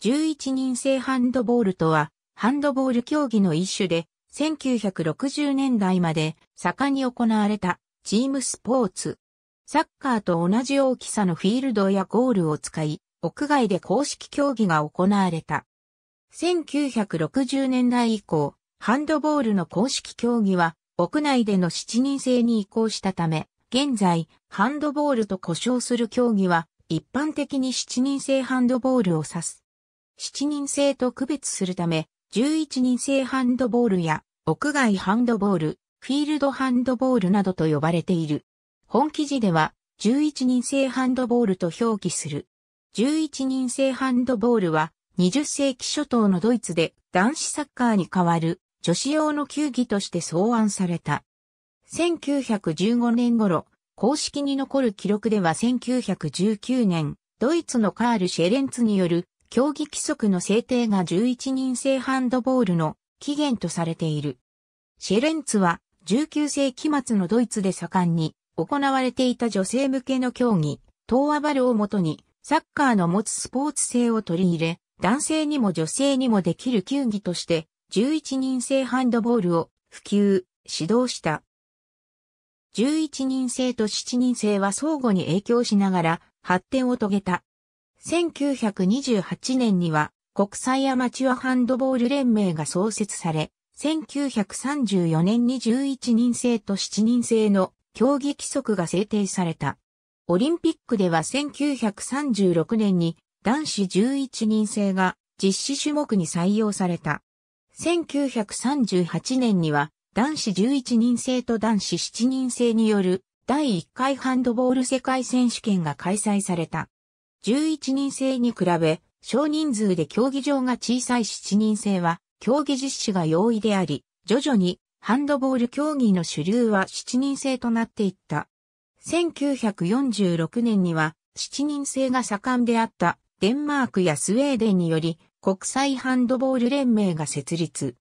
11人制ハンドボールとは、ハンドボール競技の一種で、1960年代まで盛んに行われたチームスポーツ。サッカーと同じ大きさのフィールドやゴールを使い、屋外で公式競技が行われた。1960年代以降、ハンドボールの公式競技は、屋内での7人制に移行したため、現在、ハンドボールと呼称する競技は、一般的に7人制ハンドボールを指す。7人制と区別するため、11人制ハンドボールや屋外ハンドボール、フィールドハンドボールなどと呼ばれている。本記事では11人制ハンドボールと表記する。11人制ハンドボールは20世紀初頭のドイツで男子サッカーに代わる女子用の球技として草案された。1915年頃、公式に残る記録では1919年、ドイツのカール・シェレンツによる競技規則の制定が11人制ハンドボールの起源とされている。シェレンツは19世紀末のドイツで盛んに行われていた女性向けの競技、東アバルをもとにサッカーの持つスポーツ性を取り入れ、男性にも女性にもできる球技として11人制ハンドボールを普及、指導した。11人制と7人制は相互に影響しながら発展を遂げた。1928年には国際アマチュアハンドボール連盟が創設され、1934年に11人制と7人制の競技規則が制定された。オリンピックでは1936年に男子11人制が実施種目に採用された。1938年には男子11人制と男子7人制による第1回ハンドボール世界選手権が開催された。11人制に比べ、少人数で競技場が小さい7人制は、競技実施が容易であり、徐々にハンドボール競技の主流は7人制となっていった。1946年には7人制が盛んであったデンマークやスウェーデンにより国際ハンドボール連盟が設立。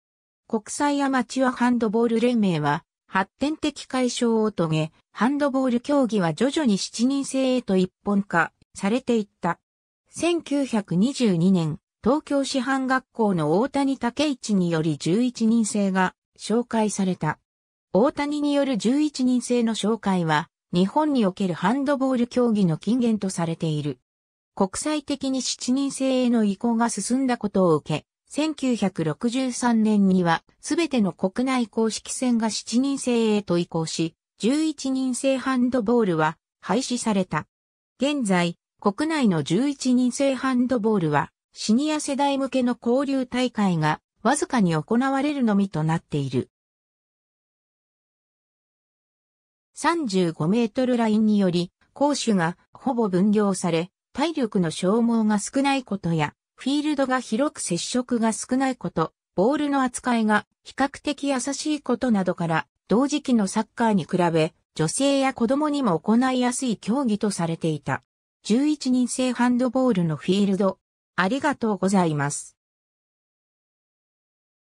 国際アマチュアハンドボール連盟は発展的解消を遂げ、ハンドボール競技は徐々に7人制へと一本化、されていった。1922年、東京師範学校の大谷武一により11人制が紹介された。大谷による11人制の紹介は、日本におけるハンドボール競技の禁言とされている。国際的に7人制への移行が進んだことを受け、1963年には全ての国内公式戦が7人制へと移行し、11人制ハンドボールは廃止された。現在、国内の11人制ハンドボールは、シニア世代向けの交流大会が、わずかに行われるのみとなっている。35メートルラインにより、攻守がほぼ分業され、体力の消耗が少ないことや、フィールドが広く接触が少ないこと、ボールの扱いが比較的優しいことなどから、同時期のサッカーに比べ、女性や子供にも行いやすい競技とされていた。11人制ハンドボールのフィールド。ありがとうございます。